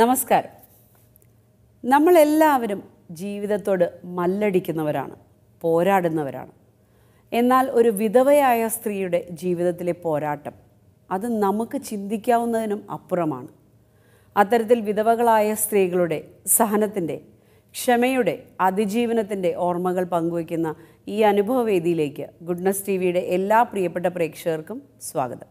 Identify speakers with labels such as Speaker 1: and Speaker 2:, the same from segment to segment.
Speaker 1: നമസ്കാരം നമ്മളെല്ലാവരും ജീവിതത്തോട് മല്ലടിക്കുന്നവരാണ് പോരാടുന്നവരാണ് എന്നാൽ ഒരു വിധവയായ സ്ത്രീയുടെ ജീവിതത്തിലെ പോരാട്ടം അത് നമുക്ക് ചിന്തിക്കാവുന്നതിനും അപ്പുറമാണ് അത്തരത്തിൽ വിധവകളായ സ്ത്രീകളുടെ സഹനത്തിൻ്റെ ക്ഷമയുടെ അതിജീവനത്തിൻ്റെ ഓർമ്മകൾ പങ്കുവയ്ക്കുന്ന ഈ അനുഭവവേദിയിലേക്ക് ഗുഡ്നസ് ടി വിയുടെ എല്ലാ പ്രിയപ്പെട്ട പ്രേക്ഷകർക്കും സ്വാഗതം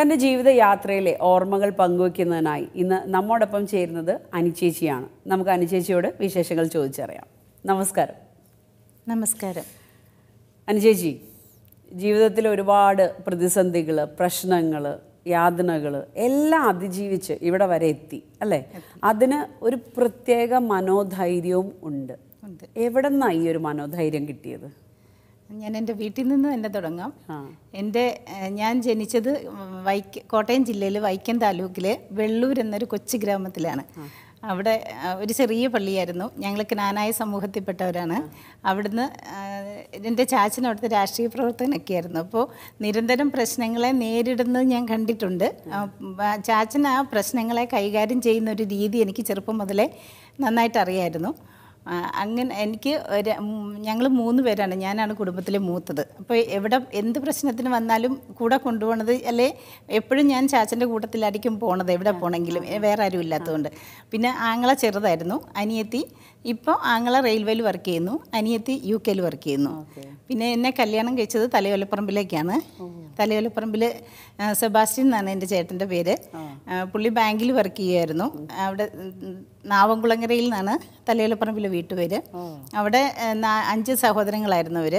Speaker 1: തൻ്റെ ജീവിതയാത്രയിലെ ഓർമ്മകൾ പങ്കുവയ്ക്കുന്നതിനായി ഇന്ന് നമ്മോടൊപ്പം ചേരുന്നത് അനുചേച്ചിയാണ് നമുക്ക് അനുചേച്ചിയോട് വിശേഷങ്ങൾ ചോദിച്ചറിയാം നമസ്കാരം നമസ്കാരം അനുചേച്ചി ജീവിതത്തിൽ ഒരുപാട് പ്രതിസന്ധികൾ പ്രശ്നങ്ങൾ യാതനകൾ എല്ലാം അതിജീവിച്ച് ഇവിടെ വരെ എത്തി അല്ലേ അതിന് ഒരു പ്രത്യേക മനോധൈര്യവും ഉണ്ട് എവിടെ നിന്നാണ് ഈ ഒരു മനോധൈര്യം കിട്ടിയത്
Speaker 2: ഞാൻ എൻ്റെ വീട്ടിൽ നിന്ന് തന്നെ തുടങ്ങാം എൻ്റെ ഞാൻ ജനിച്ചത് വൈക്ക കോട്ടയം ജില്ലയിൽ വൈക്കം താലൂക്കിലെ വെള്ളൂർ എന്നൊരു കൊച്ചു ഗ്രാമത്തിലാണ് അവിടെ ഒരു ചെറിയ പള്ളിയായിരുന്നു ഞങ്ങൾ ജ്ഞാനായ സമൂഹത്തിൽപ്പെട്ടവരാണ് അവിടുന്ന് എൻ്റെ ചാച്ചന അവിടുത്തെ രാഷ്ട്രീയ പ്രവർത്തകനൊക്കെ ആയിരുന്നു അപ്പോൾ നിരന്തരം പ്രശ്നങ്ങളെ നേരിടുന്നത് ഞാൻ കണ്ടിട്ടുണ്ട് ചാച്ചൻ ആ പ്രശ്നങ്ങളെ കൈകാര്യം ചെയ്യുന്ന ഒരു രീതി എനിക്ക് ചെറുപ്പം മുതലേ നന്നായിട്ട് അറിയായിരുന്നു അങ്ങനെ എനിക്ക് ഒരു ഞങ്ങൾ മൂന്ന് പേരാണ് ഞാനാണ് കുടുംബത്തിലെ മൂത്തത് അപ്പോൾ എവിടെ എന്ത് പ്രശ്നത്തിന് വന്നാലും കൂടെ കൊണ്ടുപോകണത് അല്ലേ എപ്പോഴും ഞാൻ ചാച്ചൻ്റെ കൂട്ടത്തിലായിരിക്കും പോണത് എവിടെ പോകണമെങ്കിലും വേറെ ആരും ഇല്ലാത്തതുകൊണ്ട് പിന്നെ ആങ്ങളെ ചെറുതായിരുന്നു അനിയത്തി ഇപ്പോൾ ആങ്ങള റെയിൽവേയിൽ വർക്ക് ചെയ്യുന്നു അനിയത്തി യു കെയിൽ വർക്ക് ചെയ്യുന്നു പിന്നെ എന്നെ കല്യാണം കഴിച്ചത് തലയോലപ്പറമ്പിലേക്കാണ് തലയോലപ്പറമ്പിൽ സെബാസ്റ്റ്യൻ എന്നാണ് എൻ്റെ ചേട്ടൻ്റെ പേര് പുള്ളി ബാങ്കിൽ വർക്ക് ചെയ്യുമായിരുന്നു അവിടെ നാവംകുളങ്ങരയിൽ നിന്നാണ് തലയോലപ്പറമ്പിലെ വീട്ടുപേര് അവിടെ അഞ്ച് സഹോദരങ്ങളായിരുന്നു അവർ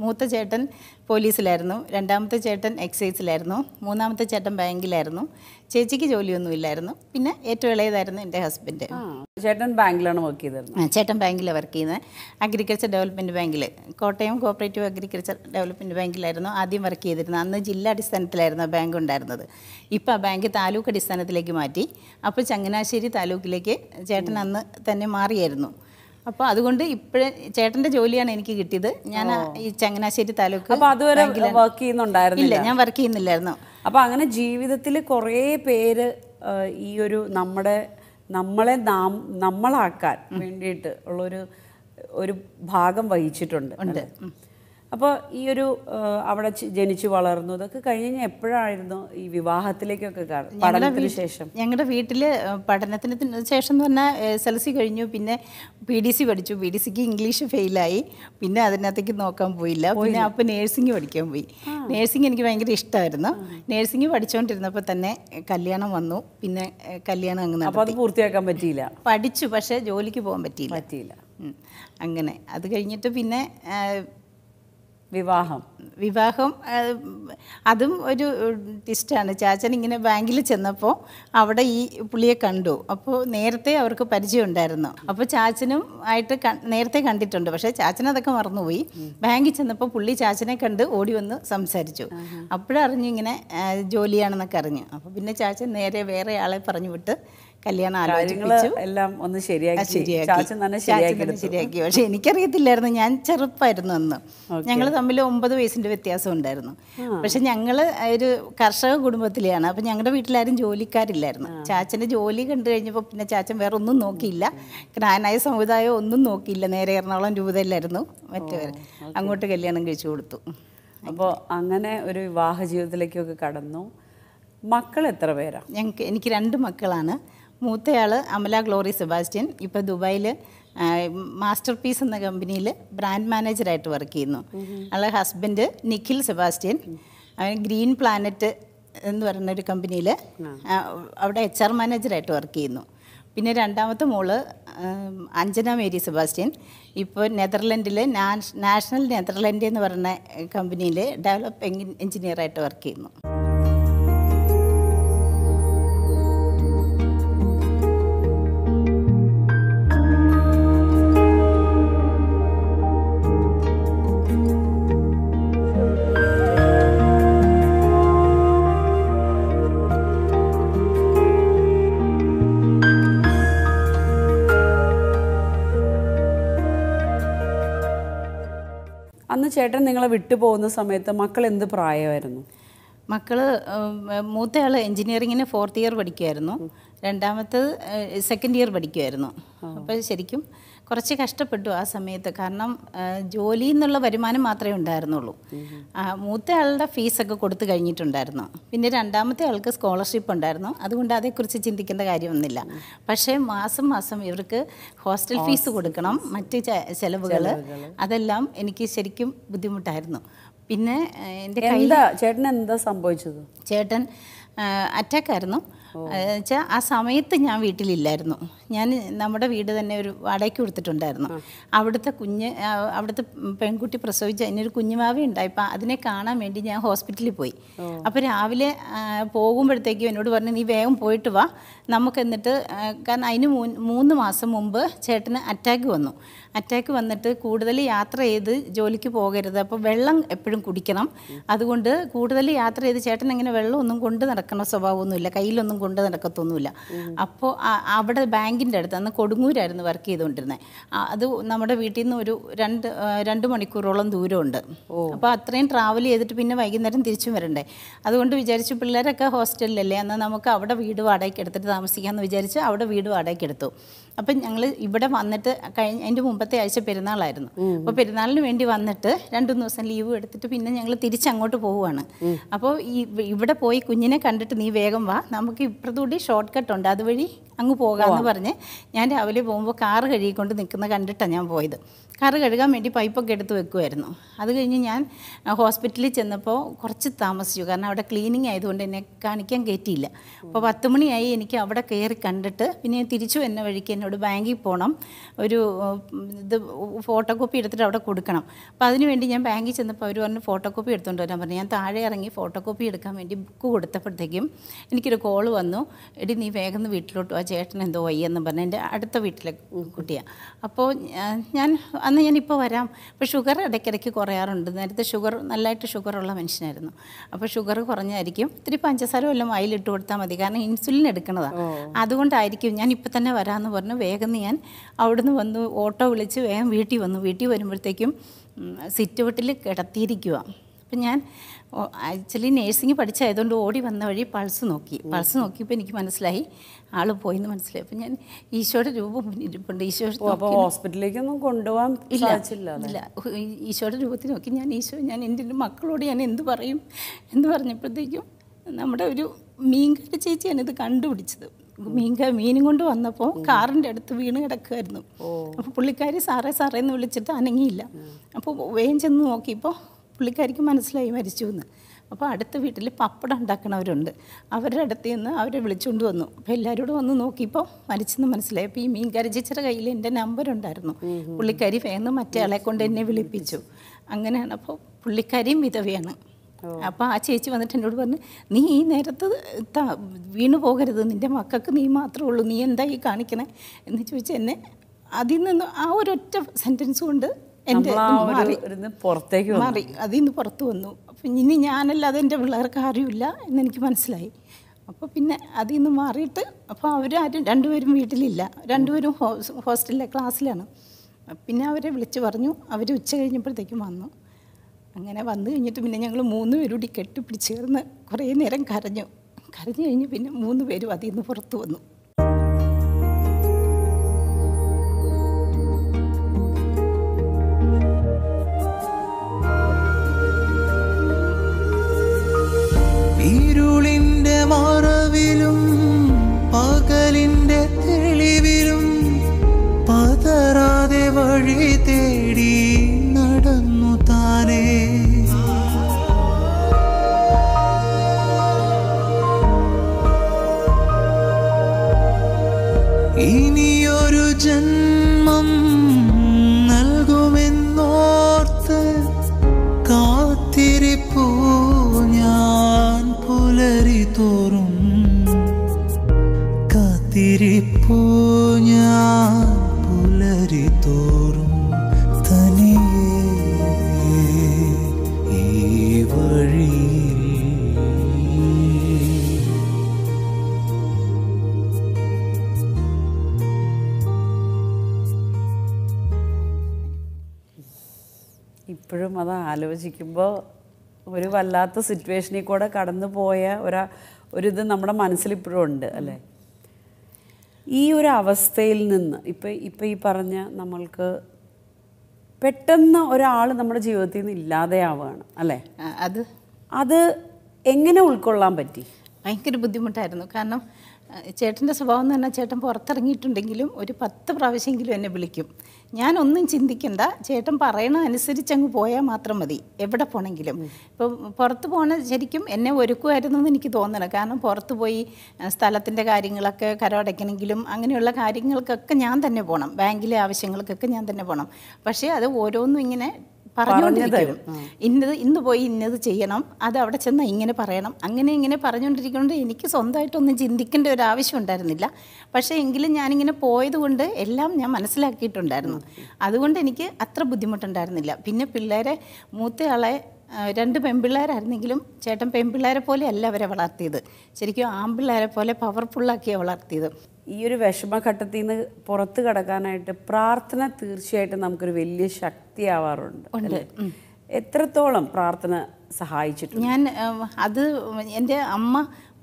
Speaker 2: മൂത്ത ചേട്ടൻ പോലീസിലായിരുന്നു രണ്ടാമത്തെ ചേട്ടൻ എക്സൈസിലായിരുന്നു മൂന്നാമത്തെ ചേട്ടൻ ബാങ്കിലായിരുന്നു ചേച്ചിക്ക് ജോലിയൊന്നും ഇല്ലായിരുന്നു പിന്നെ ഏറ്റവും ഇളയതായിരുന്നു എൻ്റെ ഹസ്ബൻഡ് ചേട്ടൻ ബാങ്കിലാണ് വർക്ക് ചെയ്തിരുന്നത് ചേട്ടൻ ബാങ്കിലാണ് വർക്ക് ചെയ്യുന്നത് അഗ്രികൾച്ചർ ഡെവലപ്മെൻറ്റ് ബാങ്കിൽ കോട്ടയം കോപ്പറേറ്റീവ് അഗ്രികൾച്ചർ ഡെവലപ്മെൻറ്റ് ബാങ്കിലായിരുന്നു ആദ്യം വർക്ക് ചെയ്തിരുന്നത് അന്ന് ജില്ലാ അടിസ്ഥാനത്തിലായിരുന്നു ബാങ്ക് ഉണ്ടായിരുന്നത് ഇപ്പോൾ ആ ബാങ്ക് താലൂക്ക് അടിസ്ഥാനത്തിലേക്ക് മാറ്റി അപ്പോൾ ചങ്ങനാശ്ശേരി താലൂക്കിലേക്ക് ചേട്ടൻ അന്ന് തന്നെ മാറിയായിരുന്നു അപ്പോൾ അതുകൊണ്ട് ഇപ്പോഴേ ചേട്ടന്റെ ജോലിയാണ് എനിക്ക് കിട്ടിയത് ഞാൻ ഈ
Speaker 1: ചങ്ങനാശ്ശേരി താലൂക്ക് അപ്പോൾ അതുവരെ വർക്ക് ചെയ്യുന്നുണ്ടായിരുന്നില്ല ഇല്ല ഞാൻ വർക്ക് ചെയ്യുന്നില്ലായിരുന്നു അപ്പോൾ അങ്ങനെ ജീവിതത്തിൽ കുറേ പേര് ഈ ഒരു നമ്മുടെ നമ്മളെ നാം നമ്മളാക്കാൻ വേണ്ടിയിട്ട് ഉള്ളൊരു ഒരു ഭാഗം വഹിച്ചിട്ടുണ്ട് ഉണ്ട് അപ്പോൾ ഈ ഒരു അവിടെ ജനിച്ചു വളർന്നു ഇതൊക്കെ കഴിഞ്ഞ് എപ്പോഴായിരുന്നു ഈ വിവാഹത്തിലേക്കൊക്കെ പഠനത്തിന് ശേഷം
Speaker 2: ഞങ്ങളുടെ വീട്ടിൽ പഠനത്തിന് ശേഷം എന്ന് പറഞ്ഞാൽ എസ് എൽ സി കഴിഞ്ഞു പിന്നെ പി ഡി സി പഠിച്ചു പി ഡി സിക്ക് ഇംഗ്ലീഷ് ഫെയിലായി പിന്നെ അതിനകത്തേക്ക് നോക്കാൻ പോയില്ല പിന്നെ അപ്പോൾ നേഴ്സിംഗ് പഠിക്കാൻ പോയി നേഴ്സിംഗ് എനിക്ക് ഭയങ്കര ഇഷ്ടമായിരുന്നു നേഴ്സിംഗ് പഠിച്ചുകൊണ്ടിരുന്നപ്പോൾ തന്നെ കല്യാണം വന്നു പിന്നെ കല്യാണം അങ്ങ് അപ്പോൾ അത് പൂർത്തിയാക്കാൻ പറ്റിയില്ല പഠിച്ചു പക്ഷേ ജോലിക്ക് പോകാൻ പറ്റിയില്ല പറ്റിയില്ല അങ്ങനെ അത് കഴിഞ്ഞിട്ട് പിന്നെ വിവാഹം വിവാഹം അതും ഒരു ട്വിസ്റ്റാണ് ചാച്ചൻ ഇങ്ങനെ ബാങ്കിൽ ചെന്നപ്പോൾ അവിടെ ഈ പുള്ളിയെ കണ്ടു അപ്പോൾ നേരത്തെ അവർക്ക് പരിചയം ഉണ്ടായിരുന്നു അപ്പോൾ ചാച്ചനും ആയിട്ട് നേരത്തെ കണ്ടിട്ടുണ്ട് പക്ഷേ ചാച്ചൻ അതൊക്കെ മറന്നുപോയി ബാങ്കിൽ ചെന്നപ്പോൾ പുള്ളി ചാച്ചനെ കണ്ട് ഓടി വന്ന് സംസാരിച്ചു അപ്പോഴറിഞ്ഞു ഇങ്ങനെ ജോലിയാണെന്നൊക്കെ അറിഞ്ഞു അപ്പോൾ പിന്നെ ചാച്ചൻ നേരെ വേറെ ആളെ പറഞ്ഞു വിട്ട് കല്യാണം ആലോചിച്ചു എല്ലാം ഒന്ന് ശരിയാക്കി ശരിയാക്കി ശരിയാക്കി പക്ഷെ എനിക്കറിയത്തില്ലായിരുന്നു ഞാൻ ചെറുപ്പായിരുന്നു അന്ന് ഞങ്ങൾ തമ്മിൽ ഒമ്പത് വയസ്സിന്റെ വ്യത്യാസം ഉണ്ടായിരുന്നു പക്ഷെ ഞങ്ങൾ ഒരു കർഷക കുടുംബത്തിലെയാണ് അപ്പൊ ഞങ്ങളുടെ വീട്ടിലാരും ജോലിക്കാരില്ലായിരുന്നു ചാച്ചന്റെ ജോലി കണ്ടു കഴിഞ്ഞപ്പോൾ പിന്നെ ചാച്ചൻ വേറെ ഒന്നും നോക്കിയില്ല ജ്ഞാനായ സമുദായം ഒന്നും നോക്കിയില്ല നേരെ എറണാകുളം രൂപതയിലായിരുന്നു മറ്റേ അങ്ങോട്ട് കല്യാണം കഴിച്ചു കൊടുത്തു
Speaker 1: അപ്പോൾ അങ്ങനെ ഒരു വിവാഹ ജീവിതത്തിലേക്കൊക്കെ കടന്നു
Speaker 2: മക്കൾ എത്ര പേരാണ് ഞങ്ങൾക്ക് എനിക്ക് രണ്ട് മക്കളാണ് മൂത്തയാൾ അമല ഗ്ലോറി സെബാസ്റ്റ്യൻ ഇപ്പോൾ ദുബായിൽ മാസ്റ്റർ പീസ് എന്ന കമ്പനിയിൽ ബ്രാൻഡ് മാനേജറായിട്ട് വർക്ക് ചെയ്യുന്നു അയാളെ ഹസ്ബൻഡ് നിഖിൽ സെബാസ്റ്റ്യൻ അവൻ ഗ്രീൻ പ്ലാനറ്റ് എന്ന് പറയുന്ന ഒരു കമ്പനിയിൽ അവിടെ എച്ച് ആർ മാനേജറായിട്ട് വർക്ക് ചെയ്യുന്നു പിന്നെ രണ്ടാമത്തെ മോള് അഞ്ജന മേരി സെബാസ്റ്റ്യൻ ഇപ്പോൾ നെതർലൻഡിൽ നാഷണൽ നെതർലൻഡ് എന്ന് പറയുന്ന കമ്പനിയിൽ ഡെവലപ്പ് എഞ്ചിനീയറായിട്ട് വർക്ക് ചെയ്യുന്നു
Speaker 1: അന്ന് ചേട്ടൻ നിങ്ങളെ വിട്ടു പോകുന്ന സമയത്ത് മക്കൾ എന്ത് പ്രായമായിരുന്നു മക്കൾ
Speaker 2: മൂത്തയാൾ എൻജിനീയറിങ്ങിന് ഫോർത്ത് ഇയർ പഠിക്കുമായിരുന്നു രണ്ടാമത്തത് സെക്കൻഡ് ഇയർ പഠിക്കുമായിരുന്നു അപ്പോൾ ശരിക്കും കുറച്ച് കഷ്ടപ്പെട്ടു ആ സമയത്ത് കാരണം ജോലി എന്നുള്ള വരുമാനം മാത്രമേ ഉണ്ടായിരുന്നുള്ളൂ മൂത്ത ആളുടെ ഫീസൊക്കെ കൊടുത്തു കഴിഞ്ഞിട്ടുണ്ടായിരുന്നു പിന്നെ രണ്ടാമത്തെ ആൾക്ക് സ്കോളർഷിപ്പ് ഉണ്ടായിരുന്നു അതുകൊണ്ട് അതേക്കുറിച്ച് ചിന്തിക്കേണ്ട കാര്യമൊന്നുമില്ല പക്ഷേ മാസം മാസം ഇവർക്ക് ഹോസ്റ്റൽ ഫീസ് കൊടുക്കണം മറ്റ് ചെലവുകൾ അതെല്ലാം എനിക്ക് ശരിക്കും ബുദ്ധിമുട്ടായിരുന്നു പിന്നെ എൻ്റെ ചേട്ടൻ എന്താ സംഭവിച്ചത് ചേട്ടൻ അറ്റാക്കായിരുന്നു വെച്ചാൽ ആ സമയത്ത് ഞാൻ വീട്ടിലില്ലായിരുന്നു ഞാൻ നമ്മുടെ വീട് തന്നെ ഒരു വാടകയ്ക്ക് കൊടുത്തിട്ടുണ്ടായിരുന്നു അവിടുത്തെ കുഞ്ഞ് അവിടുത്തെ പെൺകുട്ടി പ്രസവിച്ച് അതിനൊരു കുഞ്ഞുമാവി ഉണ്ടായി അപ്പം അതിനെ കാണാൻ വേണ്ടി ഞാൻ ഹോസ്പിറ്റലിൽ പോയി അപ്പോൾ രാവിലെ പോകുമ്പോഴത്തേക്കും എന്നോട് പറഞ്ഞു നീ വേഗം പോയിട്ട് വാ നമുക്ക് എന്നിട്ട് കാരണം അതിന് മൂന്ന് മാസം മുമ്പ് ചേട്ടന് അറ്റാക്ക് വന്നു അറ്റാക്ക് വന്നിട്ട് കൂടുതൽ യാത്ര ചെയ്ത് ജോലിക്ക് പോകരുത് അപ്പോൾ വെള്ളം എപ്പോഴും കുടിക്കണം അതുകൊണ്ട് കൂടുതൽ യാത്ര ചെയ്ത് ചേട്ടൻ ഇങ്ങനെ വെള്ളമൊന്നും കൊണ്ട് നടക്കണ സ്വഭാവമൊന്നുമില്ല കയ്യിലൊന്നും കൊണ്ട് നടക്കത്തൊന്നുമില്ല അപ്പോൾ അവിടെ ബാങ്കിൻ്റെ അടുത്ത് അന്ന് കൊടുങ്ങൂരായിരുന്നു വർക്ക് ചെയ്തുകൊണ്ടിരുന്നത് അത് നമ്മുടെ വീട്ടിൽ നിന്ന് ഒരു രണ്ട് രണ്ട് മണിക്കൂറോളം ദൂരമുണ്ട് അപ്പോൾ അത്രയും ട്രാവൽ ചെയ്തിട്ട് പിന്നെ വൈകുന്നേരം തിരിച്ചും വരണ്ടേ അതുകൊണ്ട് വിചാരിച്ചു പിള്ളേരൊക്കെ ഹോസ്റ്റലിലല്ലേ എന്നാൽ നമുക്ക് അവിടെ വീട് വാടകയ്ക്ക് എടുത്തിട്ട് താമസിക്കാമെന്ന് വിചാരിച്ച് അവിടെ വീട് വാടകയ്ക്ക് എടുത്തു അപ്പം ഞങ്ങൾ ഇവിടെ വന്നിട്ട് കഴിഞ്ഞ അതിൻ്റെ മുമ്പത്തെ ആഴ്ച പെരുന്നാളായിരുന്നു അപ്പോൾ പെരുന്നാളിന് വേണ്ടി വന്നിട്ട് രണ്ടു ദിവസം ലീവ് എടുത്തിട്ട് പിന്നെ ഞങ്ങൾ തിരിച്ചങ്ങോട്ട് പോവുകയാണ് അപ്പോൾ ഈ ഇവിടെ പോയി കുഞ്ഞിനെ കണ്ടിട്ട് നീ വേഗം വാ നമുക്ക് ഇപ്പുറത്തുകൂടി ഷോർട്ട് കട്ട് ഉണ്ട് അതുവഴി അങ്ങ് പോകാമെന്ന് പറഞ്ഞ് ഞാൻ രാവിലെ പോകുമ്പോൾ കാറ് കഴുകിക്കൊണ്ട് നിൽക്കുന്ന കണ്ടിട്ടാണ് ഞാൻ പോയത് കാറ് കഴുകാൻ വേണ്ടി പൈപ്പൊക്കെ എടുത്ത് വെക്കുമായിരുന്നു അത് കഴിഞ്ഞ് ഞാൻ ഹോസ്പിറ്റലിൽ ചെന്നപ്പോൾ കുറച്ച് താമസിച്ചു കാരണം അവിടെ ക്ലീനിങ് ആയതുകൊണ്ട് എന്നെ കാണിക്കാൻ കയറ്റിയില്ല അപ്പോൾ പത്ത് മണിയായി എനിക്ക് അവിടെ കയറി കണ്ടിട്ട് പിന്നെ തിരിച്ചു എന്ന വഴിക്ക് എന്നോട് ബാങ്കിൽ പോകണം ഒരു ഇത് ഫോട്ടോ കോപ്പി എടുത്തിട്ട് അവിടെ കൊടുക്കണം അപ്പോൾ അതിനുവേണ്ടി ഞാൻ ബാങ്കിൽ ചെന്നപ്പോൾ അവർ പറഞ്ഞ് ഫോട്ടോ കോപ്പി എടുത്തുകൊണ്ട് വരാൻ പറഞ്ഞു ഞാൻ താഴെ ഇറങ്ങി ഫോട്ടോ കോപ്പി എടുക്കാൻ വേണ്ടി ബുക്ക് കൊടുത്തപ്പോഴത്തേക്കും എനിക്കൊരു കോൾ വന്നു എടി നീ വേഗം വീട്ടിലോട്ട് ആ ചേട്ടൻ എന്തോ വയ്യെന്ന് പറഞ്ഞു എൻ്റെ അടുത്ത വീട്ടിലെ കുട്ടിയാണ് അപ്പോൾ ഞാൻ അന്ന് ഞാനിപ്പോൾ വരാം അപ്പോൾ ഷുഗർ ഇടയ്ക്കിടയ്ക്ക് കുറയാറുണ്ട് നേരത്തെ ഷുഗർ നല്ലതായിട്ട് ഷുഗറുള്ള മനുഷ്യനായിരുന്നു അപ്പോൾ ഷുഗർ കുറഞ്ഞായിരിക്കും ഇത്തിരി പഞ്ചസാര വല്ലതും അതിലിട്ട് കൊടുത്താൽ മതി കാരണം ഇൻസുലിൻ എടുക്കണതാണ് അതുകൊണ്ടായിരിക്കും ഞാൻ ഇപ്പം തന്നെ വരാമെന്ന് പറഞ്ഞു വേഗം ഞാൻ അവിടുന്ന് വന്ന് ഓട്ടോ വിളിച്ച് വേഗം വീട്ടിൽ വന്നു വീട്ടിൽ വരുമ്പോഴത്തേക്കും സിറ്റ് വീട്ടിൽ കിടത്തിയിരിക്കുക അപ്പം ഞാൻ ആക്ച്വലി നേഴ്സിംഗ് പഠിച്ചായതുകൊണ്ട് ഓടി വന്ന വഴി പൾസ് നോക്കി പൾസ് നോക്കിയപ്പോൾ എനിക്ക് മനസ്സിലായി ആൾ പോയിന്ന് മനസ്സിലായി അപ്പം ഞാൻ ഈശോയുടെ രൂപം
Speaker 1: മുന്നിട്ടുണ്ട് ഈശോ ഹോസ്പിറ്റലിലേക്കൊന്നും കൊണ്ടുപോകാൻ ഇല്ല ഇല്ല
Speaker 2: ഈശോയുടെ രൂപത്തിൽ നോക്കി ഞാൻ ഈശോ ഞാൻ എൻ്റെ മക്കളോട് ഞാൻ എന്ത് പറയും എന്ന് പറഞ്ഞപ്പോഴത്തേക്കും നമ്മുടെ ഒരു മീൻകട ചേച്ചിയാണ് ഇത് കണ്ടുപിടിച്ചത് മീൻ മീനും കൊണ്ട് വന്നപ്പോൾ കാറിൻ്റെ അടുത്ത് വീണ് കിടക്കുമായിരുന്നു അപ്പോൾ പുള്ളിക്കാരി സാറേ സാറേ എന്ന് വിളിച്ചിട്ട് അനങ്ങിയില്ല അപ്പോൾ വേഗം ചെന്ന് നോക്കിയപ്പോൾ പുള്ളിക്കാരിക്ക് മനസ്സിലായി മരിച്ചു എന്ന് അപ്പോൾ അടുത്ത വീട്ടിൽ പപ്പടം ഉണ്ടാക്കണവരുണ്ട് അവരുടെ അടുത്ത് നിന്ന് അവരെ വിളിച്ചുകൊണ്ട് വന്നു അപ്പോൾ എല്ലാവരോടും വന്ന് നോക്കിയപ്പോൾ മരിച്ചെന്ന് മനസ്സിലായി അപ്പോൾ ഈ മീൻ ചേച്ചിയുടെ കയ്യിൽ എൻ്റെ നമ്പർ ഉണ്ടായിരുന്നു പുള്ളിക്കാരി വേന്ന് മറ്റേ ആളെ കൊണ്ട് എന്നെ വിളിപ്പിച്ചു അങ്ങനെയാണ് അപ്പോൾ പുള്ളിക്കാരിയും വിധവയാണ് അപ്പോൾ ആ ചേച്ചി വന്നിട്ട് എന്നോട് പറഞ്ഞു നീ ഈ നേരത്ത് വീണു പോകരുത് നിൻ്റെ മക്കൾക്ക് നീ മാത്രമേ ഉള്ളൂ നീ എന്താ ഈ കാണിക്കണേ എന്ന് ചോദിച്ചു എന്നെ അതിൽ നിന്ന് ആ ഒരൊറ്റ സെൻറ്റൻസ് കൊണ്ട് എൻ്റെ
Speaker 1: പുറത്തേക്ക് മാറി
Speaker 2: അതിൽ നിന്ന് പുറത്ത് വന്നു അപ്പം ഇനി ഞാനല്ല അത് എൻ്റെ പിള്ളേർക്ക് ആരുമില്ല എന്നെനിക്ക് മനസ്സിലായി അപ്പോൾ പിന്നെ അതിൽ നിന്ന് മാറിയിട്ട് അപ്പോൾ അവരാരും രണ്ടുപേരും വീട്ടിലില്ല രണ്ടുപേരും ഹോസ്റ്റലിലെ ക്ലാസ്സിലാണ് പിന്നെ അവരെ വിളിച്ചു പറഞ്ഞു അവർ ഉച്ച കഴിഞ്ഞപ്പോഴത്തേക്കും വന്നു അങ്ങനെ വന്നു കഴിഞ്ഞിട്ട് പിന്നെ ഞങ്ങൾ മൂന്ന് പേരൂടി കെട്ടിപ്പിടിച്ചേർന്ന് കുറേ നേരം കരഞ്ഞു കരഞ്ഞു കഴിഞ്ഞ് പിന്നെ മൂന്ന് പേരും അതിൽ നിന്ന് പുറത്തു വന്നു
Speaker 1: ഇരിക്കുമ്പോൾ ഒരു വല്ലാത്ത സിറ്റുവേഷനിൽ കൂടെ കടന്നു പോയ ഒരാ ഒരിത് നമ്മുടെ മനസ്സിൽ ഉണ്ട് അല്ലേ ഈ ഒരു അവസ്ഥയിൽ നിന്ന് ഇപ്പം ഇപ്പം ഈ പറഞ്ഞ നമ്മൾക്ക് പെട്ടെന്ന് ഒരാൾ നമ്മുടെ ജീവിതത്തിൽ നിന്ന് ഇല്ലാതെയാവുകയാണ് അല്ലേ അത് അത് എങ്ങനെ ഉൾക്കൊള്ളാൻ പറ്റി
Speaker 2: ഭയങ്കര ബുദ്ധിമുട്ടായിരുന്നു കാരണം ചേട്ടൻ്റെ സ്വഭാവം എന്ന് പറഞ്ഞാൽ ചേട്ടൻ പുറത്തിറങ്ങിയിട്ടുണ്ടെങ്കിലും ഒരു പത്ത് പ്രാവശ്യമെങ്കിലും എന്നെ വിളിക്കും ഞാൻ ഒന്നും ചിന്തിക്കണ്ട ചേട്ടൻ പറയണ അനുസരിച്ച് അങ്ങ് പോയാൽ മാത്രം മതി എവിടെ പോണെങ്കിലും ഇപ്പോൾ പുറത്ത് പോകണ ശരിക്കും എന്നെ എന്ന് എനിക്ക് തോന്നണം കാരണം പുറത്ത് പോയി സ്ഥലത്തിൻ്റെ കാര്യങ്ങളൊക്കെ കരടയ്ക്കണമെങ്കിലും അങ്ങനെയുള്ള കാര്യങ്ങൾക്കൊക്കെ ഞാൻ തന്നെ പോകണം ബാങ്കിലെ ആവശ്യങ്ങൾക്കൊക്കെ ഞാൻ തന്നെ പോകണം പക്ഷേ അത് ഓരോന്നും ഇങ്ങനെ പറഞ്ഞുകൊണ്ടിരിക്കും ഇന്നത് ഇന്ന് പോയി ഇന്നത് ചെയ്യണം അത് അവിടെ ചെന്ന് ഇങ്ങനെ പറയണം അങ്ങനെ ഇങ്ങനെ പറഞ്ഞുകൊണ്ടിരിക്കുന്നത് എനിക്ക് സ്വന്തമായിട്ടൊന്നും ചിന്തിക്കേണ്ട ഒരു ആവശ്യം ഉണ്ടായിരുന്നില്ല പക്ഷേ എങ്കിലും ഞാനിങ്ങനെ പോയതുകൊണ്ട് എല്ലാം ഞാൻ മനസ്സിലാക്കിയിട്ടുണ്ടായിരുന്നു അതുകൊണ്ട് എനിക്ക് അത്ര ബുദ്ധിമുട്ടുണ്ടായിരുന്നില്ല പിന്നെ പിള്ളേരെ മൂത്തയാളെ രണ്ട് പെൺപിള്ളേരായിരുന്നെങ്കിലും ചേട്ടൻ പെൺപിള്ളേരെ പോലെ അല്ല അവരെ വളർത്തിയത്
Speaker 1: ശരിക്കും ആൺപിള്ളേരെ പോലെ പവർഫുള്ളാക്കിയാണ് വളർത്തിയത് ഈ ഒരു വിഷമഘട്ടത്തിൽ നിന്ന് പുറത്ത് കടക്കാനായിട്ട് പ്രാർത്ഥന തീർച്ചയായിട്ടും നമുക്കൊരു വലിയ ശക്തിയാവാറുണ്ട് ആവാറുണ്ട് എത്രത്തോളം പ്രാർത്ഥന സഹായിച്ചിട്ടുണ്ട് ഞാൻ അത് എൻ്റെ അമ്മ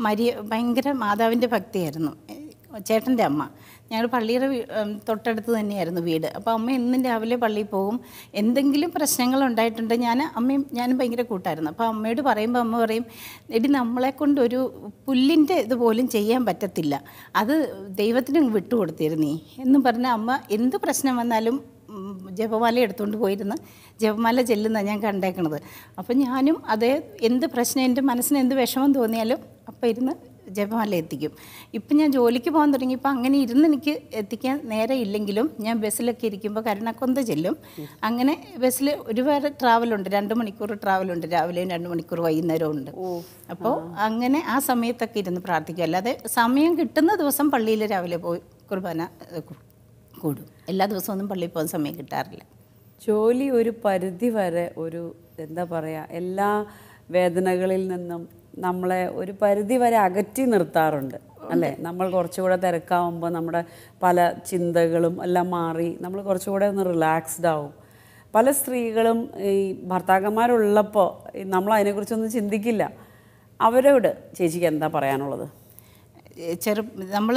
Speaker 2: മരിയ ഭയങ്കര മാതാവിൻ്റെ ഭക്തിയായിരുന്നു ചേട്ടൻ്റെ അമ്മ ഞങ്ങൾ പള്ളിയുടെ തൊട്ടടുത്ത് തന്നെയായിരുന്നു വീട് അപ്പോൾ അമ്മ എന്നും രാവിലെ പള്ളിയിൽ പോകും എന്തെങ്കിലും പ്രശ്നങ്ങൾ ഉണ്ടായിട്ടുണ്ട് ഞാൻ അമ്മയും ഞാനും ഭയങ്കര കൂട്ടായിരുന്നു അപ്പോൾ അമ്മയോട് പറയുമ്പോൾ അമ്മ പറയും എടി നമ്മളെ ഒരു പുല്ലിൻ്റെ ഇതുപോലും ചെയ്യാൻ പറ്റത്തില്ല അത് ദൈവത്തിന് വിട്ടുകൊടുത്തിരുന്നേ എന്നും പറഞ്ഞ അമ്മ എന്ത് പ്രശ്നം വന്നാലും ജപമാല എടുത്തുകൊണ്ട് പോയിരുന്നു ജപമാല ചെല്ലുന്ന ഞാൻ കണ്ടേക്കണത് അപ്പം ഞാനും അതേ എന്ത് പ്രശ്നം എൻ്റെ മനസ്സിന് എന്ത് വിഷമം തോന്നിയാലും അപ്പം ഇരുന്ന് ജപമല എത്തിക്കും ഇപ്പം ഞാൻ ജോലിക്ക് പോകാൻ തുടങ്ങിയപ്പോൾ അങ്ങനെ ഇരുന്ന് എനിക്ക് എത്തിക്കാൻ നേരെ ഇല്ലെങ്കിലും ഞാൻ ബസ്സിലൊക്കെ ഇരിക്കുമ്പോൾ കരുണക്കൊന്ത ചെല്ലും അങ്ങനെ ബസ്സിൽ ഒരുപാട് ട്രാവലുണ്ട് രണ്ട് മണിക്കൂർ ട്രാവലുണ്ട് രാവിലെയും രണ്ട് മണിക്കൂർ വൈകുന്നേരവും ഉണ്ട് അപ്പോൾ അങ്ങനെ ആ സമയത്തൊക്കെ ഇരുന്ന് പ്രാർത്ഥിക്കും അല്ലാതെ സമയം കിട്ടുന്ന ദിവസം പള്ളിയിൽ രാവിലെ പോയി കുർബാന
Speaker 1: കൂടും എല്ലാ ദിവസവും ഒന്നും പള്ളിയിൽ പോകാൻ സമയം കിട്ടാറില്ല ജോലി ഒരു പരിധി വരെ ഒരു എന്താ പറയുക എല്ലാ വേദനകളിൽ നിന്നും നമ്മളെ ഒരു പരിധി വരെ അകറ്റി നിർത്താറുണ്ട് അല്ലേ നമ്മൾ കുറച്ചുകൂടെ തിരക്കാവുമ്പോൾ നമ്മുടെ പല ചിന്തകളും എല്ലാം മാറി നമ്മൾ കുറച്ചുകൂടെ ഒന്ന് റിലാക്സ്ഡ് ആവും പല സ്ത്രീകളും ഈ ഭർത്താക്കന്മാരുള്ളപ്പോൾ നമ്മൾ അതിനെക്കുറിച്ചൊന്നും ചിന്തിക്കില്ല അവരോട് ചേച്ചിക്ക് എന്താ പറയാനുള്ളത് ചെറു നമ്മൾ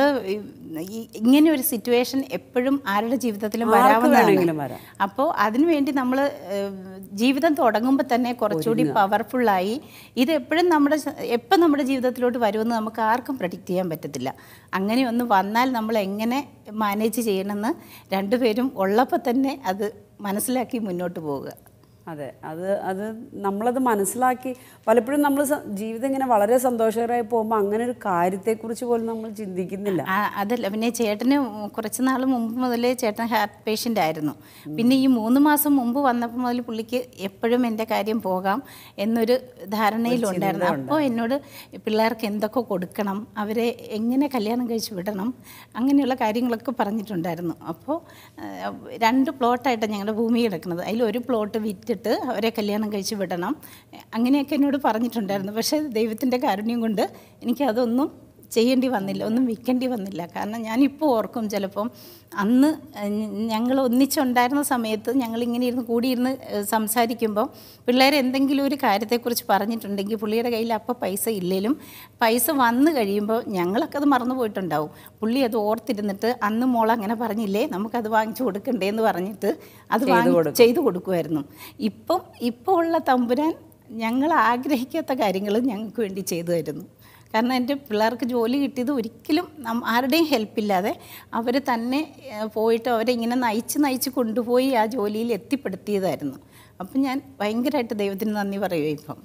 Speaker 1: ഇങ്ങനെ ഒരു സിറ്റുവേഷൻ എപ്പോഴും
Speaker 2: ആരുടെ ജീവിതത്തിലും വരാവുന്നതാണ് അപ്പോൾ അതിനുവേണ്ടി നമ്മൾ ജീവിതം തുടങ്ങുമ്പോൾ തന്നെ കുറച്ചുകൂടി പവർഫുള്ളായി ഇത് എപ്പോഴും നമ്മുടെ എപ്പം നമ്മുടെ ജീവിതത്തിലോട്ട് വരുമെന്ന് നമുക്ക് ആർക്കും പ്രഡിക്റ്റ് ചെയ്യാൻ പറ്റത്തില്ല അങ്ങനെ ഒന്ന് വന്നാൽ നമ്മൾ എങ്ങനെ മാനേജ് ചെയ്യണമെന്ന്
Speaker 1: രണ്ടുപേരും ഉള്ളപ്പോൾ തന്നെ അത് മനസ്സിലാക്കി മുന്നോട്ട് പോവുക അതെ അത് അത് നമ്മളത് മനസ്സിലാക്കി പലപ്പോഴും നമ്മൾ ജീവിതം ഇങ്ങനെ വളരെ സന്തോഷകരമായി പോകുമ്പോൾ അങ്ങനെ ഒരു കാര്യത്തെക്കുറിച്ച് പോലും നമ്മൾ ചിന്തിക്കുന്നില്ല അതല്ല പിന്നെ ചേട്ടന് കുറച്ച് നാൾ മുമ്പ് മുതലേ
Speaker 2: ചേട്ടൻ ഹാർട്ട് പേഷ്യൻ്റ് ആയിരുന്നു പിന്നെ ഈ മൂന്ന് മാസം മുമ്പ് വന്നപ്പോൾ മുതൽ പുള്ളിക്ക് എപ്പോഴും എൻ്റെ കാര്യം പോകാം എന്നൊരു ധാരണയിലുണ്ടായിരുന്നു അപ്പോൾ എന്നോട് പിള്ളേർക്ക് എന്തൊക്കെ കൊടുക്കണം അവരെ എങ്ങനെ കല്യാണം കഴിച്ച് വിടണം അങ്ങനെയുള്ള കാര്യങ്ങളൊക്കെ പറഞ്ഞിട്ടുണ്ടായിരുന്നു അപ്പോൾ രണ്ട് പ്ലോട്ടായിട്ടാണ് ഞങ്ങളുടെ ഭൂമി കിടക്കുന്നത് അതിൽ ഒരു പ്ലോട്ട് വിറ്റ് വിട്ടിട്ട് അവരെ കല്യാണം കഴിച്ച് വിടണം അങ്ങനെയൊക്കെ എന്നോട് പറഞ്ഞിട്ടുണ്ടായിരുന്നു പക്ഷേ ദൈവത്തിൻ്റെ കാരുണ്യം കൊണ്ട് എനിക്കതൊന്നും ചെയ്യേണ്ടി വന്നില്ല ഒന്നും വിൽക്കേണ്ടി വന്നില്ല കാരണം ഞാനിപ്പോൾ ഓർക്കും ചിലപ്പം അന്ന് ഞങ്ങൾ ഒന്നിച്ചുണ്ടായിരുന്ന സമയത്ത് ഞങ്ങളിങ്ങനെ ഇരുന്ന് കൂടിയിരുന്ന് സംസാരിക്കുമ്പോൾ പിള്ളേർ എന്തെങ്കിലും ഒരു കാര്യത്തെക്കുറിച്ച് പറഞ്ഞിട്ടുണ്ടെങ്കിൽ പുള്ളിയുടെ കയ്യിൽ അപ്പോൾ പൈസ ഇല്ലെങ്കിലും പൈസ വന്നു കഴിയുമ്പോൾ ഞങ്ങളൊക്കെ അത് മറന്നു പോയിട്ടുണ്ടാവും പുള്ളി അത് ഓർത്തിരുന്നിട്ട് അന്ന് മോൾ അങ്ങനെ പറഞ്ഞില്ലേ നമുക്കത് വാങ്ങിച്ചു കൊടുക്കണ്ടേ എന്ന് പറഞ്ഞിട്ട് അത് വാങ്ങി ചെയ്തു കൊടുക്കുമായിരുന്നു ഇപ്പം ഇപ്പോൾ ഉള്ള തമ്പുരാൻ ഞങ്ങൾ ആഗ്രഹിക്കാത്ത കാര്യങ്ങൾ ഞങ്ങൾക്ക് വേണ്ടി ചെയ്തു തരുന്നു കാരണം എൻ്റെ പിള്ളേർക്ക് ജോലി കിട്ടിയത് ഒരിക്കലും ആരുടെയും ഹെൽപ്പ് ഇല്ലാതെ അവർ തന്നെ പോയിട്ട് അവരെ ഇങ്ങനെ നയിച്ച് നയിച്ച് കൊണ്ടുപോയി ആ ജോലിയിൽ എത്തിപ്പെടുത്തിയതായിരുന്നു അപ്പം ഞാൻ ഭയങ്കരമായിട്ട്
Speaker 1: ദൈവത്തിന് നന്ദി പറയുമോ ഇപ്പം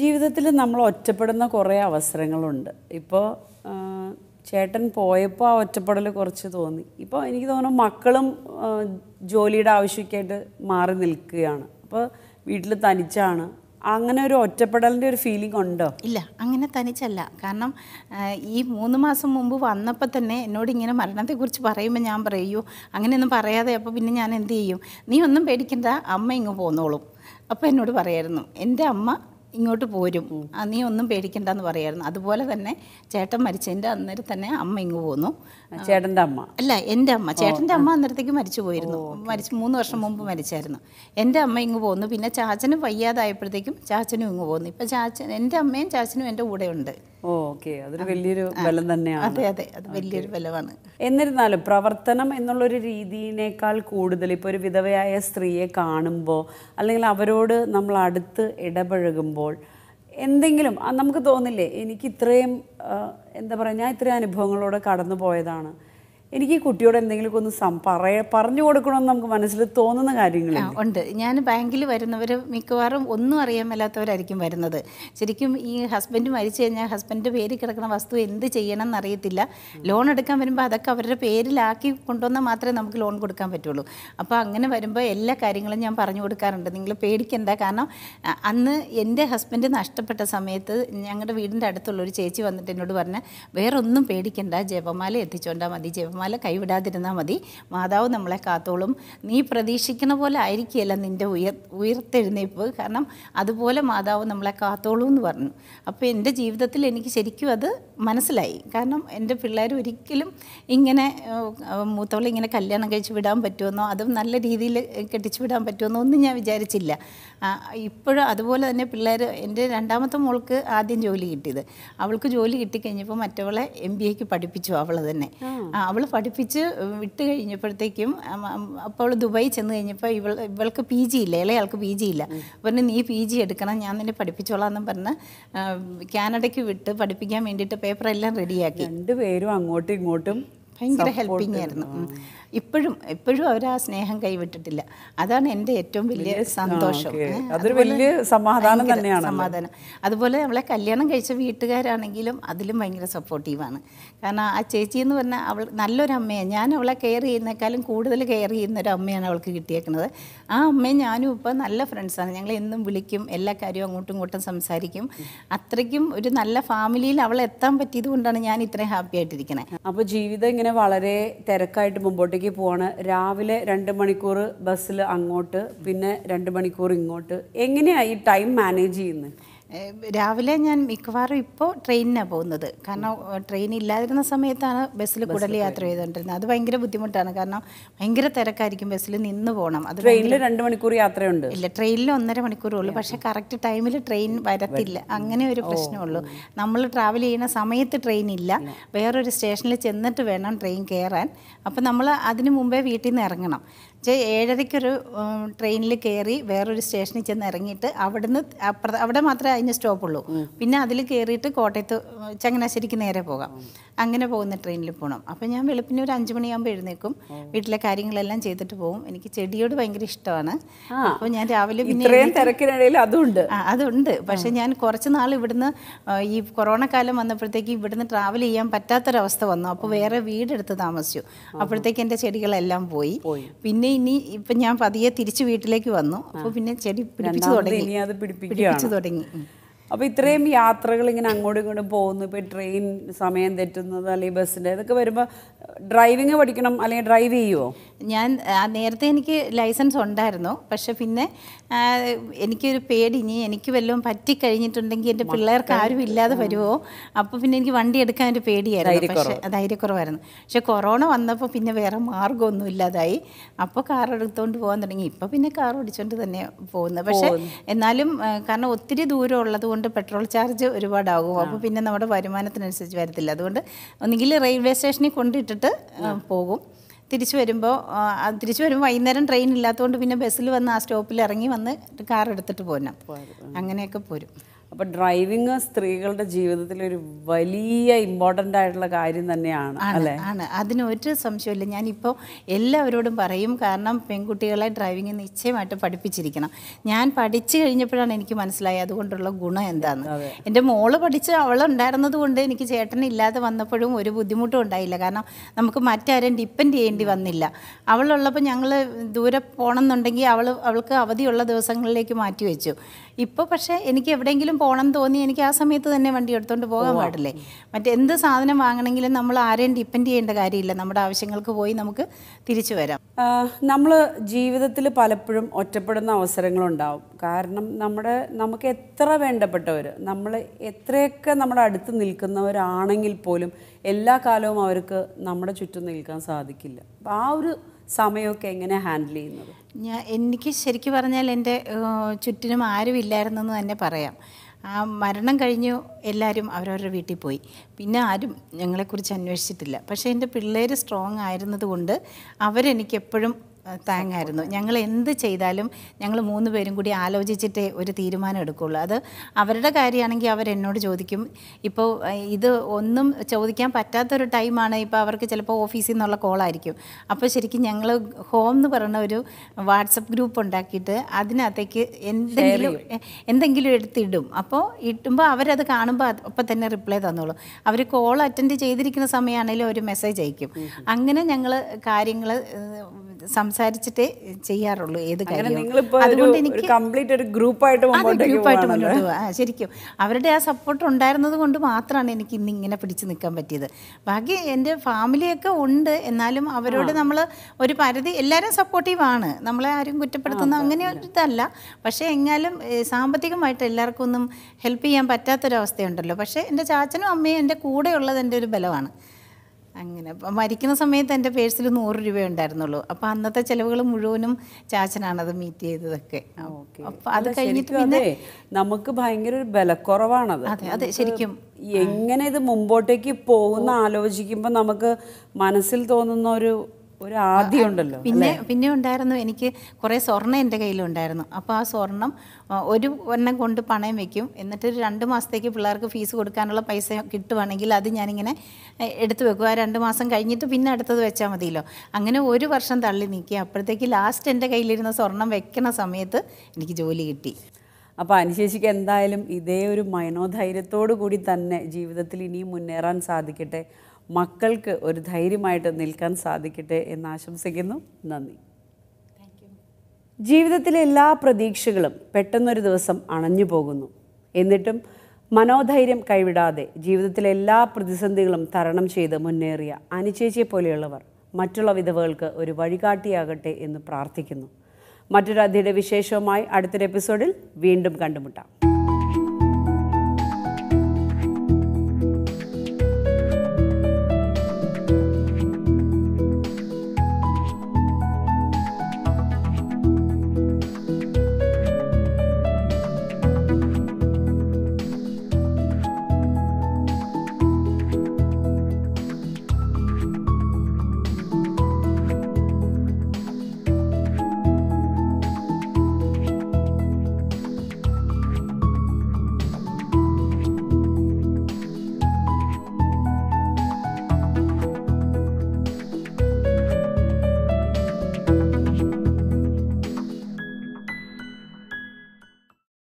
Speaker 1: ജീവിതത്തിൽ നമ്മൾ ഒറ്റപ്പെടുന്ന കുറേ അവസരങ്ങളുണ്ട് ഇപ്പോൾ ചേട്ടൻ പോയപ്പോൾ ആ ഒറ്റപ്പെടൽ കുറച്ച് തോന്നി ഇപ്പോൾ എനിക്ക് തോന്നുന്നു മക്കളും ജോലിയുടെ ആയിട്ട് മാറി നിൽക്കുകയാണ് അപ്പോൾ വീട്ടിൽ തനിച്ചാണ് അങ്ങനെ ഒരു ഒറ്റപ്പെടലിൻ്റെ ഒരു ഫീലിംഗ് ഉണ്ടോ ഇല്ല അങ്ങനെ
Speaker 2: തനിച്ചല്ല കാരണം ഈ മൂന്ന് മാസം മുമ്പ് വന്നപ്പോൾ തന്നെ എന്നോട് ഇങ്ങനെ മരണത്തെക്കുറിച്ച് പറയുമ്പോൾ ഞാൻ പറയൂ അങ്ങനെയൊന്നും പറയാതെ അപ്പോൾ പിന്നെ ഞാൻ എന്ത് ചെയ്യും നീ ഒന്നും പേടിക്കണ്ട അമ്മ ഇങ്ങ് പോന്നോളും അപ്പോൾ എന്നോട് പറയായിരുന്നു എൻ്റെ അമ്മ ഇങ്ങോട്ട് പോരും നീ ഒന്നും പേടിക്കണ്ടെന്ന് പറയായിരുന്നു അതുപോലെ തന്നെ ചേട്ടൻ മരിച്ചതിൻ്റെ അന്നേരം തന്നെ അമ്മ ഇങ്ങ് പോന്നു ചേട്ടൻ്റെ അമ്മ അല്ല എൻ്റെ അമ്മ ചേട്ടൻ്റെ അമ്മ അന്നേരത്തേക്ക് മരിച്ചു പോയിരുന്നു മരിച്ച് മൂന്ന് വർഷം മുമ്പ് മരിച്ചായിരുന്നു എൻ്റെ അമ്മ ഇങ്ങ് പോന്നു പിന്നെ ചാച്ചനും വയ്യാതായപ്പോഴത്തേക്കും ചാച്ചനും ഇങ്ങ് പോന്നു ഇപ്പം ചാച്ചൻ എൻ്റെ അമ്മയും ചാച്ചനും എൻ്റെ കൂടെ
Speaker 1: ഉണ്ട് അതൊരു വലിയൊരു തന്നെയാണ് അതെ
Speaker 2: അതെ അത് വലിയൊരു
Speaker 1: എന്നിരുന്നാലും പ്രവർത്തനം എന്നുള്ളൊരു രീതിയിനേക്കാൾ കൂടുതൽ ഇപ്പോൾ ഒരു വിധവയായ സ്ത്രീയെ കാണുമ്പോൾ അല്ലെങ്കിൽ അവരോട് നമ്മൾ അടുത്ത് ഇടപഴകുമ്പോൾ എന്തെങ്കിലും നമുക്ക് തോന്നില്ലേ എനിക്ക് ഇത്രയും എന്താ പറയുക ഞാൻ ഇത്രയും അനുഭവങ്ങളോടെ കടന്നു പോയതാണ് എനിക്ക് ഈ കുട്ടിയോട് എന്തെങ്കിലും ഒന്ന് പറയ പറഞ്ഞു കൊടുക്കണമെന്ന് നമുക്ക് മനസ്സിൽ തോന്നുന്ന കാര്യങ്ങളുണ്ട് ഉണ്ട് ഞാൻ ബാങ്കിൽ
Speaker 2: വരുന്നവർ മിക്കവാറും ഒന്നും അറിയാൻ മേലാത്തവരായിരിക്കും വരുന്നത് ശരിക്കും ഈ ഹസ്ബൻഡ് മരിച്ചു കഴിഞ്ഞാൽ ഹസ്ബൻഡിൻ്റെ പേരിൽ കിടക്കുന്ന വസ്തു എന്ത് ചെയ്യണം എന്നറിയത്തില്ല ലോൺ എടുക്കാൻ വരുമ്പോൾ അതൊക്കെ അവരുടെ പേരിലാക്കി കൊണ്ടുവന്നാൽ മാത്രമേ നമുക്ക് ലോൺ കൊടുക്കാൻ പറ്റുള്ളൂ അപ്പോൾ അങ്ങനെ വരുമ്പോൾ എല്ലാ കാര്യങ്ങളും ഞാൻ പറഞ്ഞു കൊടുക്കാറുണ്ട് നിങ്ങൾ പേടിക്കണ്ട കാരണം അന്ന് എൻ്റെ ഹസ്ബൻഡ് നഷ്ടപ്പെട്ട സമയത്ത് ഞങ്ങളുടെ വീടിൻ്റെ അടുത്തുള്ള ഒരു ചേച്ചി വന്നിട്ട് എന്നോട് പറഞ്ഞ വേറൊന്നും പേടിക്കണ്ട ജപമാല എത്തിച്ചോണ്ടാൽ മതി ജപ ജപമാല കൈവിടാതിരുന്നാൽ മതി മാതാവ് നമ്മളെ കാത്തോളും നീ പ്രതീക്ഷിക്കുന്ന പോലെ ആയിരിക്കുകയല്ല നിൻ്റെ ഉയർ ഉയർത്തെഴുന്നേപ്പ് കാരണം അതുപോലെ മാതാവ് നമ്മളെ കാത്തോളൂ എന്ന് പറഞ്ഞു അപ്പോൾ എൻ്റെ ജീവിതത്തിൽ എനിക്ക് ശരിക്കും അത് മനസ്സിലായി കാരണം എൻ്റെ പിള്ളേർ ഒരിക്കലും ഇങ്ങനെ മൂത്തവളെ ഇങ്ങനെ കല്യാണം കഴിച്ച് വിടാൻ പറ്റുമെന്നോ അതും നല്ല രീതിയിൽ കെട്ടിച്ച് വിടാൻ പറ്റുമെന്നോ ഒന്നും ഞാൻ വിചാരിച്ചില്ല ഇപ്പോഴും അതുപോലെ തന്നെ പിള്ളേർ എൻ്റെ രണ്ടാമത്തെ മോൾക്ക് ആദ്യം ജോലി കിട്ടിയത് അവൾക്ക് ജോലി കിട്ടിക്കഴിഞ്ഞപ്പോൾ മറ്റവളെ എം ബി എക്ക് പഠിപ്പിച്ചു അവൾ തന്നെ അവൾ പഠിപ്പിച്ച് വിട്ട് കഴിഞ്ഞപ്പോഴത്തേക്കും അപ്പോൾ ദുബായി ചെന്ന് കഴിഞ്ഞപ്പോൾ ഇവൾ ഇവൾക്ക് പി ജി ഇല്ല അയാൾക്ക് പി ജി ഇല്ല പറഞ്ഞു നീ പി ജി എടുക്കണം ഞാൻ നിന്നെ പഠിപ്പിച്ചോളാം എന്നും പറഞ്ഞ് കാനഡയ്ക്ക് വിട്ട് പഠിപ്പിക്കാൻ വേണ്ടിയിട്ട് പേപ്പർ എല്ലാം റെഡിയാക്കി
Speaker 1: രണ്ടുപേരും അങ്ങോട്ടും ഇങ്ങോട്ടും ഭയങ്കര ഹെൽപ്പിംഗ് ആയിരുന്നു
Speaker 2: ഇപ്പോഴും ഇപ്പോഴും അവർ ആ സ്നേഹം കൈവിട്ടിട്ടില്ല അതാണ് എൻ്റെ ഏറ്റവും വലിയ സന്തോഷം അതൊരു വലിയ സമാധാനം തന്നെയാണ് സമാധാനം അതുപോലെ അവളെ കല്യാണം കഴിച്ച വീട്ടുകാരാണെങ്കിലും അതിലും ഭയങ്കര സപ്പോർട്ടീവാണ് കാരണം ആ ചേച്ചി എന്ന് പറഞ്ഞാൽ അവൾ നല്ലൊരു അമ്മയാണ് ഞാൻ അവളെ കെയർ ചെയ്യുന്നേക്കാളും കൂടുതൽ കെയർ ചെയ്യുന്ന ഒരു അമ്മയാണ് അവൾക്ക് കിട്ടിയേക്കുന്നത് ആ അമ്മയും ഞാനും ഇപ്പോൾ നല്ല ഫ്രണ്ട്സാണ് ഞങ്ങൾ എന്നും വിളിക്കും എല്ലാ കാര്യവും അങ്ങോട്ടും ഇങ്ങോട്ടും സംസാരിക്കും അത്രയ്ക്കും ഒരു നല്ല
Speaker 1: ഫാമിലിയിൽ അവളെത്താൻ എത്താൻ പറ്റിയത് കൊണ്ടാണ് ഞാൻ ഇത്രയും ഹാപ്പി ആയിട്ടിരിക്കുന്നത് അപ്പോൾ ജീവിതം ഇങ്ങനെ വളരെ തിരക്കായിട്ട് മുമ്പോട്ട് ഒറ്റയ്ക്ക് പോവാണ് രാവിലെ രണ്ട് മണിക്കൂർ ബസ്സിൽ അങ്ങോട്ട് പിന്നെ രണ്ട് മണിക്കൂർ ഇങ്ങോട്ട് എങ്ങനെയാണ് ഈ ടൈം മാനേജ് ചെയ്യുന്നത്
Speaker 2: രാവിലെ ഞാൻ മിക്കവാറും ഇപ്പോൾ ട്രെയിനിനാണ് പോകുന്നത് കാരണം ട്രെയിൻ ഇല്ലാതിരുന്ന സമയത്താണ് ബസ്സിൽ കൂടുതൽ യാത്ര ചെയ്തുകൊണ്ടിരുന്നത് അത് ഭയങ്കര ബുദ്ധിമുട്ടാണ് കാരണം ഭയങ്കര തിരക്കായിരിക്കും ബസ്സിൽ നിന്ന് പോകണം അത് ട്രെയിനിൽ
Speaker 1: രണ്ട് മണിക്കൂർ യാത്രയുണ്ട് ഇല്ല
Speaker 2: ട്രെയിനിൽ ഒന്നര മണിക്കൂറേ ഉള്ളൂ പക്ഷേ കറക്റ്റ് ടൈമിൽ ട്രെയിൻ വരത്തില്ല അങ്ങനെ ഒരു പ്രശ്നമുള്ളൂ നമ്മൾ ട്രാവൽ ചെയ്യുന്ന സമയത്ത് ട്രെയിൻ ഇല്ല വേറൊരു സ്റ്റേഷനിൽ ചെന്നിട്ട് വേണം ട്രെയിൻ കയറാൻ അപ്പോൾ നമ്മൾ അതിന് മുമ്പേ വീട്ടിൽ നിന്ന് ഇറങ്ങണം ഏഴരയ്ക്കൊരു ട്രെയിനിൽ കയറി വേറൊരു സ്റ്റേഷനിൽ ചെന്ന് ഇറങ്ങിയിട്ട് അവിടുന്ന് അവിടെ മാത്രമേ അതിന് സ്റ്റോപ്പുള്ളൂ പിന്നെ അതിൽ കയറിയിട്ട് കോട്ടയത്ത് ചങ്ങനാശ്ശേരിക്ക് നേരെ പോകാം അങ്ങനെ പോകുന്ന ട്രെയിനിൽ പോകണം അപ്പോൾ ഞാൻ വെളുപ്പിന് ഒരു അഞ്ച് മണിയാകുമ്പോൾ എഴുന്നേക്കും വീട്ടിലെ കാര്യങ്ങളെല്ലാം ചെയ്തിട്ട് പോകും എനിക്ക് ചെടിയോട് ഭയങ്കര ഇഷ്ടമാണ് അപ്പോൾ ഞാൻ രാവിലെ പിന്നെ തിരക്കിനിടയിൽ അതുണ്ട് അതുണ്ട് പക്ഷേ ഞാൻ കുറച്ച് നാൾ ഇവിടുന്ന് ഈ കൊറോണ കാലം വന്നപ്പോഴത്തേക്ക് ഇവിടുന്ന് ട്രാവൽ ചെയ്യാൻ പറ്റാത്തൊരവസ്ഥ വന്നു അപ്പോൾ വേറെ വീടെടുത്ത് താമസിച്ചു അപ്പോഴത്തേക്ക് എൻ്റെ ചെടികളെല്ലാം പോയി പിന്നെ പിന്നെ ഇനി ഇപ്പം ഞാൻ പതിയെ തിരിച്ച് വീട്ടിലേക്ക് വന്നു അപ്പോൾ പിന്നെ ചെടി പിടിപ്പിച്ചു തുടങ്ങി
Speaker 1: പിടിപ്പിച്ചു തുടങ്ങി അപ്പോൾ ഇത്രയും യാത്രകൾ ഇങ്ങനെ അങ്ങോട്ടും ഇങ്ങോട്ടും പോകുന്നു ഇപ്പോൾ ട്രെയിൻ സമയം തെറ്റുന്നത് അല്ലെങ്കിൽ ബസ്സിൻ്റെ ഇതൊക്കെ വരുമ്പോൾ ഡ്രൈവിങ് പഠിക്കണം അല്ലെങ്കിൽ ഡ്രൈവ് ചെയ്യുമോ ഞാൻ നേരത്തെ എനിക്ക് ലൈസൻസ് ഉണ്ടായിരുന്നു പക്ഷെ പിന്നെ
Speaker 2: എനിക്കൊരു പേടി ഇനി എനിക്ക് വല്ലതും പറ്റിക്കഴിഞ്ഞിട്ടുണ്ടെങ്കിൽ എൻ്റെ പിള്ളേർക്ക് ആരും ഇല്ലാതെ വരുമോ അപ്പോൾ പിന്നെ എനിക്ക് വണ്ടി എടുക്കാൻ ഒരു പേടിയായിരുന്നു പക്ഷേ ധൈര്യക്കുറവായിരുന്നു പക്ഷെ കൊറോണ വന്നപ്പോൾ പിന്നെ വേറെ മാർഗ്ഗമൊന്നും ഇല്ലാതായി അപ്പോൾ കാർ എടുത്തുകൊണ്ട് പോകാൻ തുടങ്ങി ഇപ്പോൾ പിന്നെ കാർ ഓടിച്ചുകൊണ്ട് തന്നെ പോകുന്നത് പക്ഷേ എന്നാലും കാരണം ഒത്തിരി ദൂരം ഉള്ളതുകൊണ്ട് കൊണ്ട് പെട്രോൾ ചാർജ് ഒരുപാടാകും അപ്പോൾ പിന്നെ നമ്മുടെ വരുമാനത്തിനനുസരിച്ച് വരത്തില്ല അതുകൊണ്ട് ഒന്നുകിൽ റെയിൽവേ സ്റ്റേഷനിൽ കൊണ്ടിട്ടിട്ട് പോകും തിരിച്ചു വരുമ്പോൾ തിരിച്ചു വരുമ്പോൾ വൈകുന്നേരം ട്രെയിൻ ഇല്ലാത്തതുകൊണ്ട് പിന്നെ ബസ്സിൽ വന്ന് ആ സ്റ്റോപ്പിൽ ഇറങ്ങി വന്ന് കാർ എടുത്തിട്ട് പോരണം അങ്ങനെയൊക്കെ പോരും
Speaker 1: അപ്പോൾ ഡ്രൈവിങ് സ്ത്രീകളുടെ ജീവിതത്തിൽ ഒരു വലിയ ഇമ്പോർട്ടൻ്റ് ആയിട്ടുള്ള കാര്യം തന്നെയാണ് അല്ലേ ആണ്
Speaker 2: അതിനൊരു സംശയമില്ല ഞാനിപ്പോൾ എല്ലാവരോടും പറയും കാരണം പെൺകുട്ടികളെ ഡ്രൈവിംഗ് നിശ്ചയമായിട്ട് പഠിപ്പിച്ചിരിക്കണം ഞാൻ പഠിച്ചു കഴിഞ്ഞപ്പോഴാണ് എനിക്ക് മനസ്സിലായത് അതുകൊണ്ടുള്ള ഗുണം എന്താണ് എൻ്റെ മോള് പഠിച്ച് അവളുണ്ടായിരുന്നത് കൊണ്ട് എനിക്ക് ചേട്ടനില്ലാതെ വന്നപ്പോഴും ഒരു ബുദ്ധിമുട്ടും ഉണ്ടായില്ല കാരണം നമുക്ക് മറ്റാരും ഡിപ്പെൻഡ് ചെയ്യേണ്ടി വന്നില്ല അവളുള്ളപ്പോൾ ഞങ്ങൾ ദൂരെ പോകണമെന്നുണ്ടെങ്കിൽ അവൾ അവൾക്ക് അവധിയുള്ള ദിവസങ്ങളിലേക്ക് മാറ്റി വെച്ചു ഇപ്പൊ പക്ഷേ എനിക്ക് എവിടെയെങ്കിലും പോകണം തോന്നി എനിക്ക് ആ സമയത്ത് തന്നെ വണ്ടി എടുത്തോണ്ട് പോകാൻ പാടില്ലേ മറ്റെന്ത് സാധനം വാങ്ങണമെങ്കിലും നമ്മൾ ആരെയും ഡിപ്പെൻഡ് ചെയ്യേണ്ട കാര്യമില്ല നമ്മുടെ ആവശ്യങ്ങൾക്ക് പോയി
Speaker 1: നമുക്ക് തിരിച്ചു വരാം നമ്മൾ ജീവിതത്തിൽ പലപ്പോഴും ഒറ്റപ്പെടുന്ന അവസരങ്ങളുണ്ടാവും കാരണം നമ്മുടെ നമുക്ക് എത്ര വേണ്ടപ്പെട്ടവർ നമ്മൾ എത്രയൊക്കെ നമ്മുടെ അടുത്ത് നിൽക്കുന്നവരാണെങ്കിൽ പോലും എല്ലാ കാലവും അവർക്ക് നമ്മുടെ ചുറ്റും നിൽക്കാൻ സാധിക്കില്ല അപ്പം ആ ഒരു സമയമൊക്കെ എങ്ങനെ ഹാൻഡിൽ ചെയ്യുന്നത്
Speaker 2: ഞാൻ എനിക്ക് ശരിക്കും പറഞ്ഞാൽ എൻ്റെ ചുറ്റിനും ആരും എന്ന് തന്നെ പറയാം ആ മരണം കഴിഞ്ഞു എല്ലാവരും അവരവരുടെ വീട്ടിൽ പോയി പിന്നെ ആരും ഞങ്ങളെക്കുറിച്ച് അന്വേഷിച്ചിട്ടില്ല പക്ഷേ എൻ്റെ പിള്ളേർ സ്ട്രോങ് ആയിരുന്നതുകൊണ്ട് അവരെനിക്കെപ്പോഴും താങ്ങായിരുന്നു ഞങ്ങൾ എന്ത് ചെയ്താലും ഞങ്ങൾ മൂന്ന് പേരും കൂടി ആലോചിച്ചിട്ടേ ഒരു തീരുമാനം എടുക്കുള്ളൂ അത് അവരുടെ കാര്യമാണെങ്കിൽ അവരെന്നോട് ചോദിക്കും ഇപ്പോൾ ഇത് ഒന്നും ചോദിക്കാൻ പറ്റാത്തൊരു ടൈമാണ് ഇപ്പോൾ അവർക്ക് ചിലപ്പോൾ ഓഫീസിൽ നിന്നുള്ള കോളായിരിക്കും അപ്പോൾ ശരിക്കും ഞങ്ങൾ ഹോം എന്ന് പറയുന്ന ഒരു വാട്സപ്പ് ഗ്രൂപ്പ് ഉണ്ടാക്കിയിട്ട് അതിനകത്തേക്ക് എന്തെങ്കിലും എന്തെങ്കിലും എടുത്തിടും അപ്പോൾ ഇട്ടുമ്പോൾ അവരത് കാണുമ്പോൾ അപ്പം തന്നെ റിപ്ലൈ തന്നോളൂ അവർ കോൾ അറ്റൻഡ് ചെയ്തിരിക്കുന്ന സമയമാണെങ്കിലും ഒരു മെസ്സേജ് അയക്കും അങ്ങനെ ഞങ്ങൾ കാര്യങ്ങൾ സംസാരിക്കും സംസാരിച്ചിട്ടേ ചെയ്യാറുള്ളൂ ഏത് കാര്യം അതുകൊണ്ട് എനിക്ക്
Speaker 1: കംപ്ലീറ്റ് ഒരു മുന്നോട്ട്
Speaker 2: ശരിക്കും അവരുടെ ആ സപ്പോർട്ട് ഉണ്ടായിരുന്നത് കൊണ്ട് മാത്രമാണ് എനിക്ക് ഇന്ന് ഇങ്ങനെ പിടിച്ചു നിൽക്കാൻ പറ്റിയത് ബാക്കി എൻ്റെ ഫാമിലിയൊക്കെ ഉണ്ട് എന്നാലും അവരോട് നമ്മൾ ഒരു പരിധി എല്ലാവരും സപ്പോർട്ടീവാണ് നമ്മളെ ആരും കുറ്റപ്പെടുത്തുന്ന അങ്ങനെ ഒരിതല്ല പക്ഷേ എങ്ങാലും സാമ്പത്തികമായിട്ട് എല്ലാവർക്കും ഒന്നും ഹെൽപ്പ് ചെയ്യാൻ പറ്റാത്തൊരവസ്ഥയുണ്ടല്ലോ പക്ഷേ എൻ്റെ ചാച്ചനും അമ്മയും എൻ്റെ കൂടെയുള്ളത് എൻ്റെ ഒരു ബലമാണ് അങ്ങനെ മരിക്കുന്ന സമയത്ത് എൻ്റെ പേഴ്സിൽ നൂറ് രൂപ ഉണ്ടായിരുന്നുള്ളൂ അപ്പൊ അന്നത്തെ ചെലവുകൾ മുഴുവനും ചാച്ചനാണ് അത് മീറ്റ് ചെയ്തതൊക്കെ
Speaker 1: അപ്പോൾ അത് കഴിഞ്ഞിട്ട് പിന്നെ നമുക്ക് ഭയങ്കര ഒരു ബലക്കുറവാണത് അതെ അതെ ശരിക്കും എങ്ങനെ ഇത് മുമ്പോട്ടേക്ക് പോകുന്ന ആലോചിക്കുമ്പോൾ നമുക്ക് മനസ്സിൽ തോന്നുന്ന ഒരു ഒരു ഉണ്ടല്ലോ പിന്നെ പിന്നെ ഉണ്ടായിരുന്നു എനിക്ക് കുറേ സ്വർണ്ണം എൻ്റെ കയ്യിലുണ്ടായിരുന്നു അപ്പോൾ ആ
Speaker 2: സ്വർണം ഒരു എണ്ണം കൊണ്ട് പണയം വെക്കും എന്നിട്ട് ഒരു രണ്ട് മാസത്തേക്ക് പിള്ളേർക്ക് ഫീസ് കൊടുക്കാനുള്ള പൈസ കിട്ടുവാണെങ്കിൽ അത് ഞാനിങ്ങനെ എടുത്തു വെക്കും ആ രണ്ട് മാസം കഴിഞ്ഞിട്ട് പിന്നെ അടുത്തത് വെച്ചാൽ മതിയല്ലോ അങ്ങനെ ഒരു വർഷം തള്ളി നീക്കി അപ്പോഴത്തേക്ക് ലാസ്റ്റ് എൻ്റെ കയ്യിലിരുന്ന സ്വർണം വെക്കണ സമയത്ത് എനിക്ക്
Speaker 1: ജോലി കിട്ടി അപ്പോൾ അനുശേഷിക്ക് എന്തായാലും ഇതേ ഒരു മനോധൈര്യത്തോടു കൂടി തന്നെ ജീവിതത്തിൽ ഇനിയും മുന്നേറാൻ സാധിക്കട്ടെ മക്കൾക്ക് ഒരു ധൈര്യമായിട്ട് നിൽക്കാൻ സാധിക്കട്ടെ എന്ന് ആശംസിക്കുന്നു നന്ദി ജീവിതത്തിലെ എല്ലാ പ്രതീക്ഷകളും പെട്ടെന്നൊരു ദിവസം അണഞ്ഞു പോകുന്നു എന്നിട്ടും മനോധൈര്യം കൈവിടാതെ ജീവിതത്തിലെ എല്ലാ പ്രതിസന്ധികളും തരണം ചെയ്ത് മുന്നേറിയ അനുചേച്ചിയെ പോലെയുള്ളവർ മറ്റുള്ള വിധവകൾക്ക് ഒരു വഴികാട്ടിയാകട്ടെ എന്ന് പ്രാർത്ഥിക്കുന്നു മറ്റൊരു അതിഥിയുടെ വിശേഷവുമായി അടുത്തൊരു എപ്പിസോഡിൽ വീണ്ടും കണ്ടുമുട്ടാം